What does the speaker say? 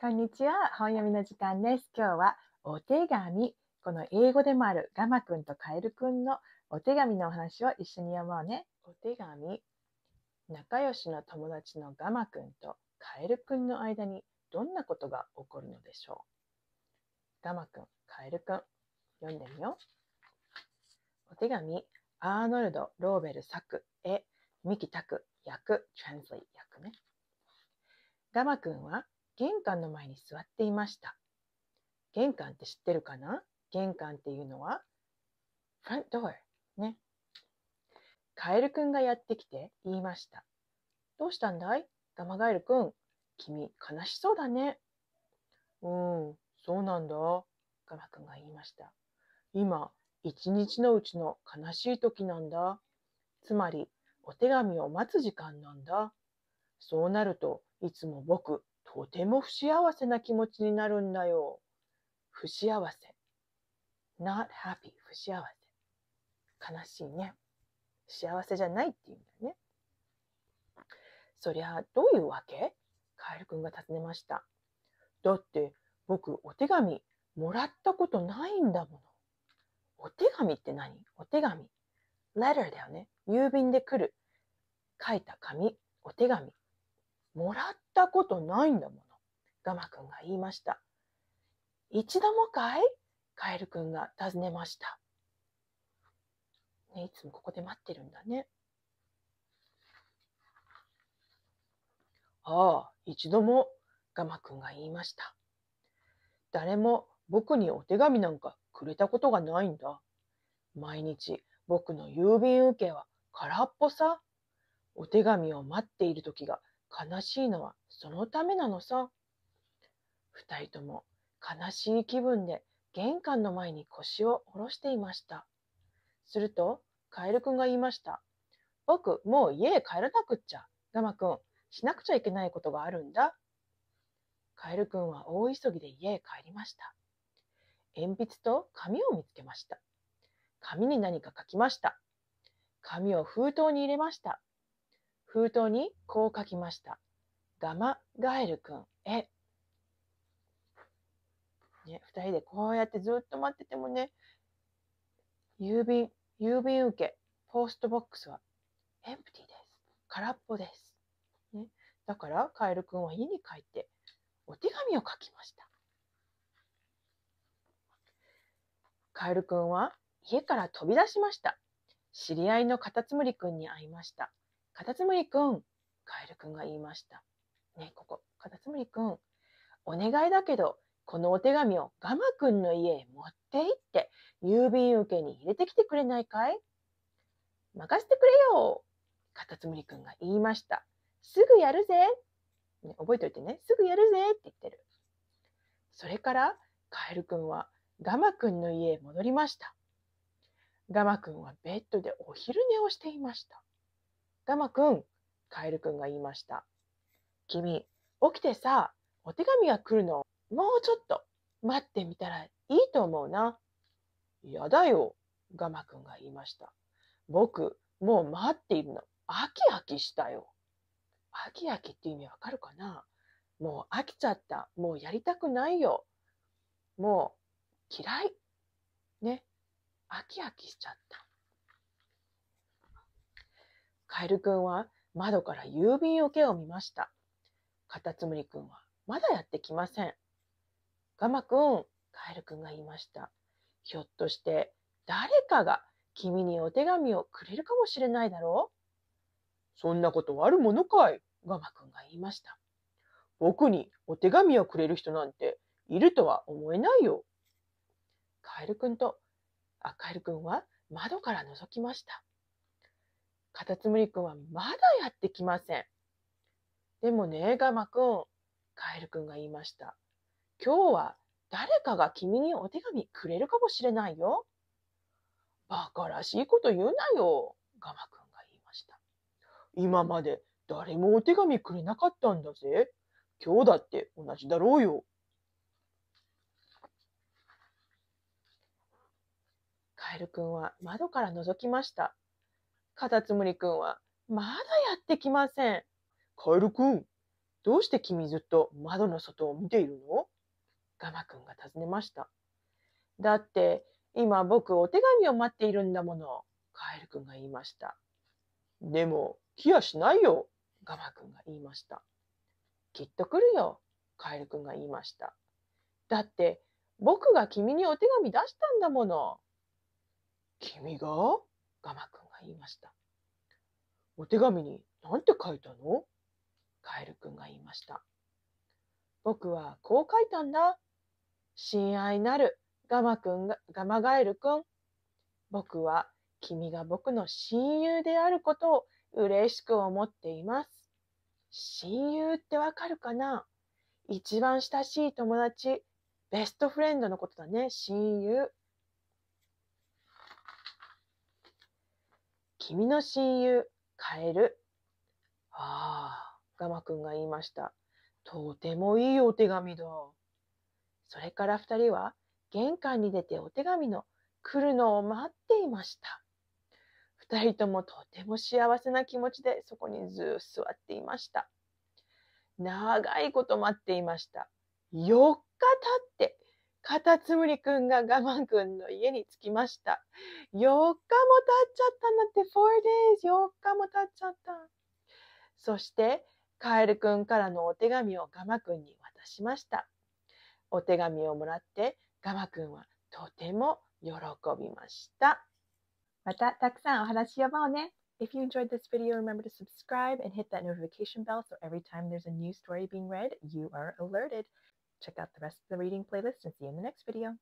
こんにちは。本読みの時間です。今日はお手紙。この英語でもあるガマくんとカエルくんのお手紙のお話を一緒に読もうね。お手紙。仲良しの友達のガマくんとカエルくんの間にどんなことが起こるのでしょうガマくん、カエルくん、読んでみよう。お手紙。アーノルド・ローベル作、絵、キタク役、トランスイ、役ね。ガマくんは玄関の前に座っていました。玄関って知ってるかな玄関っていうのは、ファンドア。ね。カエルくんがやってきて言いました。どうしたんだいガマガエルくん、君悲しそうだね。うん、そうなんだ。ガマくんが言いました。今、一日のうちの悲しい時なんだ。つまり、お手紙を待つ時間なんだ。そうなるといつも僕とても不幸せな気持ちになるんだよ。不幸せ。not happy 不幸せ。悲しいね。幸せじゃないっていうんだよね。そりゃどういうわけカエルくんが尋ねました。だって僕お手紙もらったことないんだもの。お手紙って何お手紙。letter だよね。郵便で来る。書いた紙。お手紙。もらったことないんだもの。ガマくんが言いました。一度もかいカエルくんが尋ねました。ね、いつもここで待ってるんだね。ああ、一度もガマくんが言いました。誰も僕にお手紙なんかくれたことがないんだ。毎日僕の郵便受けは空っぽさ。お手紙を待っている時が悲しいのはそのためなのさ。二人とも悲しい気分で玄関の前に腰を下ろしていました。すると、カエルくんが言いました。僕、もう家へ帰らなくっちゃ。ガマくん、しなくちゃいけないことがあるんだ。カエルくんは大急ぎで家へ帰りました。鉛筆と紙を見つけました。紙に何か書きました。紙を封筒に入れました。封筒にこう書きました。ガマガエル君へ。ね、二人でこうやってずっと待っててもね、郵便、郵便受け、ポストボックスはエンプティです。空っぽです。ね、だから、カエル君は家に帰って、お手紙を書きました。カエル君は家から飛び出しました。知り合いのカタツムリ君に会いました。カタツムリくん、カエルくんが言いました。ね、ここ、カタツムリくん、お願いだけど、このお手紙をガマくんの家へ持って行って、郵便受けに入れてきてくれないかい任せてくれよカタツムリくんが言いました。すぐやるぜ、ね、覚えておいてね、すぐやるぜって言ってる。それから、カエルくんはガマくんの家へ戻りました。ガマくんはベッドでお昼寝をしていました。ガマくん、カエルくんが言いました。君、起きてさ、お手紙が来るの、もうちょっと、待ってみたらいいと思うな。やだよ、ガマくんが言いました。僕、もう待っているの。飽き飽きしたよ。飽き飽きって意味わかるかなもう飽きちゃった。もうやりたくないよ。もう嫌い。ね。飽き飽きしちゃった。カエルくんは窓から郵便受けを見ました。カタツムリくんはまだやってきません。ガマくん、カエルくんが言いました。ひょっとして誰かが君にお手紙をくれるかもしれないだろうそんなことあるものかい、ガマくんが言いました。僕にお手紙をくれる人なんているとは思えないよ。カエルくんと、あ、カエルくんは窓から覗きました。カタツムリくんはまだやってきません。でもね、ガマくん、カエルくんが言いました。今日は誰かが君にお手紙くれるかもしれないよ。バカらしいこと言うなよ、ガマくんが言いました。今まで誰もお手紙くれなかったんだぜ。今日だって同じだろうよ。カエルくんは窓から覗きました。カタツムリくんは。まだやってきません。カエルくん、どうして君ずっと窓の外を見ているのガマくんが尋ねました。だって、今僕お手紙を待っているんだもの、カエルくんが言いました。でも、来やしないよ、ガマくんが言いました。きっと来るよ、カエルくんが言いました。だって、僕が君にお手紙出したんだもの。君がガマくん言いました。お手紙に何て書いたのカエルくんが言いました。僕はこう書いたんだ。親愛なるガマくんが、ガマガエルくん。僕は君が僕の親友であることを嬉しく思っています。親友ってわかるかな一番親しい友達、ベストフレンドのことだね、親友。君の親友、カエル。ああ、ガマくんが言いました。とてもいいお手紙だ。それから二人は玄関に出てお手紙の来るのを待っていました。二人ともとても幸せな気持ちでそこにずっと座っていました。長いこと待っていました。4日経ってカタツムリくんがガマンくんの家に着きました。4日も経っちゃったんだって、4 days、4日も経っちゃった。そして、カエルくんからのお手紙をガマくんに渡しました。お手紙をもらって、ガマくんはとても喜びました。また、たくさんお話し呼ぼうね。If you enjoyed this video, remember to subscribe and hit that notification bell so every time there's a new story being read, you are alerted. Check out the rest of the reading playlist and see you in the next video.